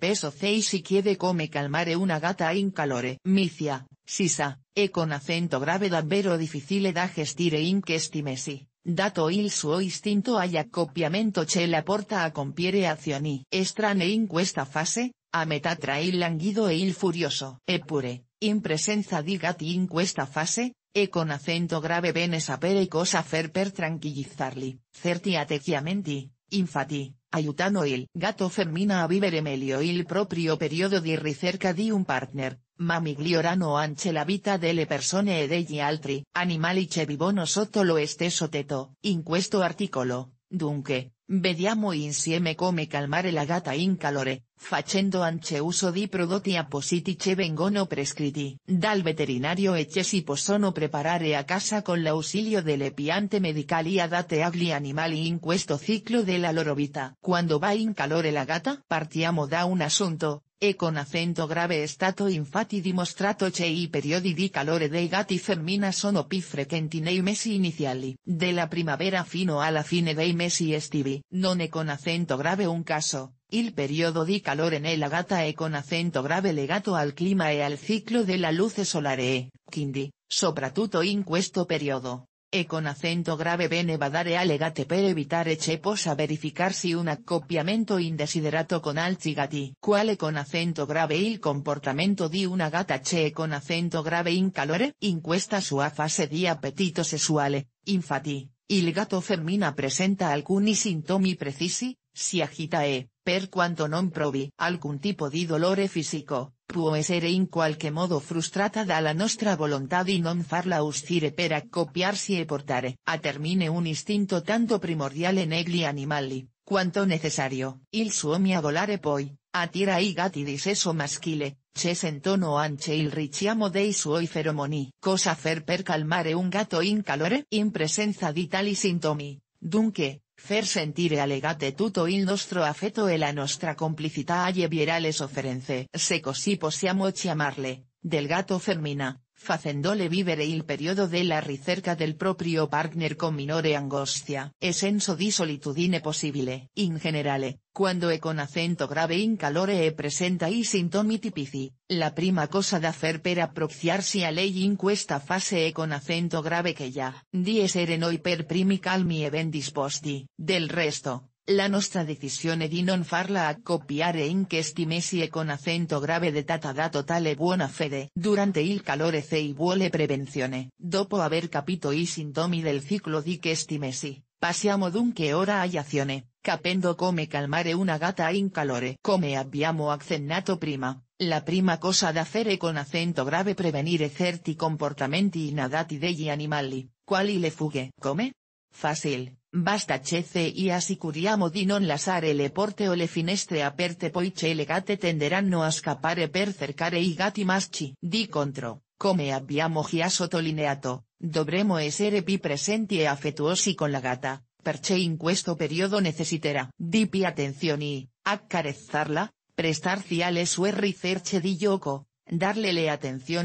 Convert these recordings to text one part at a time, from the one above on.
peso C si quiere come calmare una gata in calore. micia, sisa, e con acento grave davvero difficile da gestire in estime mesi. Dato il suo istinto copiamento che la porta a compiere azioni Estrane in questa fase, a metà tra il languido e il furioso. pure, in presenza di gatti in questa fase, e con acento grave bene sapere cosa fer per tranquillizzarli. Certi atteggiamenti. Infatti, aiutano il gatto femmina a vivere meglio il proprio periodo di ricerca di un partner, Mamigliorano anche la vita delle persone e degli altri animali che vivono sotto lo stesso tetto. In questo articolo, dunque, vediamo insieme come calmare la gatta in calore, facendo anche uso di prodotti appositi che vengono prescritti dal veterinario e che si possono preparare a casa con l'ausilio delle piante medicali adatte agli animali in questo ciclo della loro vita. Cuando va in calore la gata, Partiamo da un asunto, e con acento grave stato infatti dimostrato che i periodi di calore dei gatti femmina sono più frequenti nei mesi iniziali della primavera fino alla fine dei mesi estivi. Non e con acento grave un caso, Il periodo di calore el gata e con acento grave legato al clima e al ciclo de la luce solare, quindi, soprattutto in questo periodo. E con acento grave bene va dare alle per evitare che verificar si un accoppiamento indesiderato con altri gatti. Quale con acento grave il comportamento di una gata che con acento grave in calore? In questa sua fase di appetito sessuale, infatti, il gatto femmina presenta alcuni sintomi precisi, si agitae, per quanto non provi algún tipo di dolore fisico, può essere in qualche modo frustrata dalla nostra volontà di non farla uscire per accoppiarsi e portare a termine un istinto tanto primordiale negli animali, quanto necessario. Il suo miagolare poi, attira i gatti di sesso maschile, c'è sentono anche il richiamo dei suoi feromoni. Cosa fer per calmare un gatto in calore? In presenza di tali sintomi, dunque, Fer sentire alegate tutto il nostro afeto, e la nostra complicità a vierales sofferenze. Se così possiamo chiamarle, del gato Fermina, Facendole vivere il periodo la ricerca del proprio partner con minore angostia e senso di solitudine possibile. In generale, quando e con acento grave in calore e presenta i sintomi tipici, la prima cosa da hacer per appropriarsi a lei in questa fase e con acento grave che ya, di essere noi per primi calmi e ben disposti. Del resto, la nostra decisione di non farla copiare in questi mesi e con acento grave de tata da totale buona fede. Durante il calore i vuole prevenzione. Dopo aver capito i sintomi del ciclo di questi mesi, passiamo dunque ora a azione, capendo come calmare una gata in calore. Come abbiamo accennato prima, la prima cosa da fare con acento grave prevenire certi comportamenti inadati degli animali, quali le fughe. Come? Fácil, basta y y curiamo di non lasare le porte o le finestre aperte poiché le gate tenderanno a scappare per cercare i gatti maschi. Di contro, come abbiamo già sottolineato, dovremo essere pi presenti e affettuosi con la gata, perché in questo periodo necessiterà di più attenzioni, accarezzarla, prestar alle sue ricerche di gioco, darlele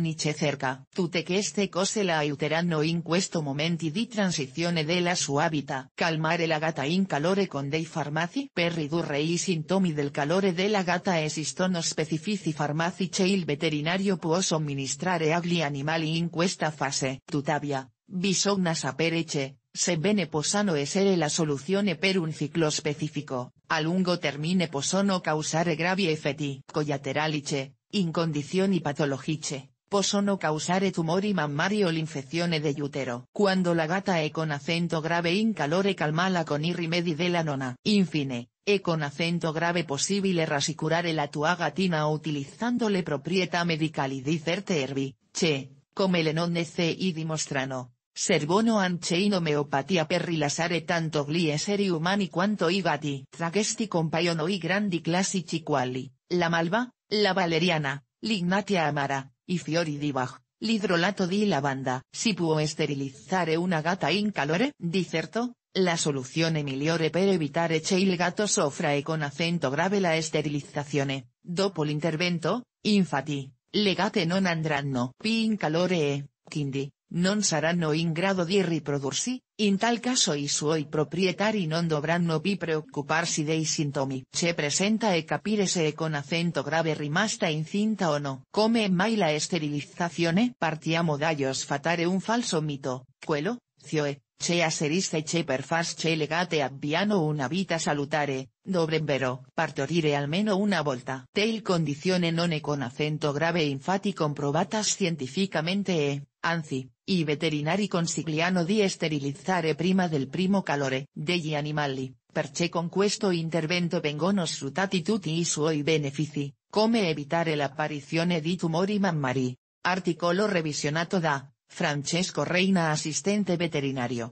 y che cerca, que este cose la aiuteranno in questo momento di transizione della su habita. Calmare la gata in calore con dei farmaci Per ridurre i sintomi del calore della gata esistono specifici farmaci che il veterinario può somministrare agli animali in questa fase. Tuttavia, bisogna sapere che, sebbene posano essere la soluzione per un ciclo specifico, a lungo termine posono causare gravi effetti collaterali che, y patologiche, posono causare tumori mammari o de yutero. Cuando la gata e con acento grave in calore calmala con irrimedi rimedi della nona. Infine, e con acento grave posible rassicurare la tua gatina utilizzando le proprietà medicali di certe erbi, che, come le nonne i dimostrano. Servono anche in omeopatia per rilassare tanto gli esseri umani quanto i gatti. Tra compaiono i grandi classici quali, la malva, la valeriana, lignatia amara, y fiori divag, l'idrolato di lavanda. Si può sterilizzare una gata in calore? Di certo, la soluzione migliore per evitare che il gato soffra e con acento grave la sterilizzazione, dopo l'intervento, infati, le gatte non andranno Pi in calore e, quindi, non saranno in grado di riprodursi, in tal caso i suoi proprietari non dovranno vi preoccuparsi dei sintomi. Se presenta e capire se e con acento grave rimasta incinta o no. Come mai la sterilizzazione? Partiamo dall'os fatare un falso mito, quello, cioè, che asserisce che che per che legate abbiano una vita salutare, dovrebbero partorire almeno una volta. Tel condizione non è con acento grave infati infatti científicamente scientificamente e, anzi, y veterinari consigliano di sterilizzare prima del primo calore degli animali, perché con questo intervento vengono su tutti i suoi benefici, come evitare l'apparizione di tumori mammari. Articolo revisionato da Francesco Reina Asistente veterinario.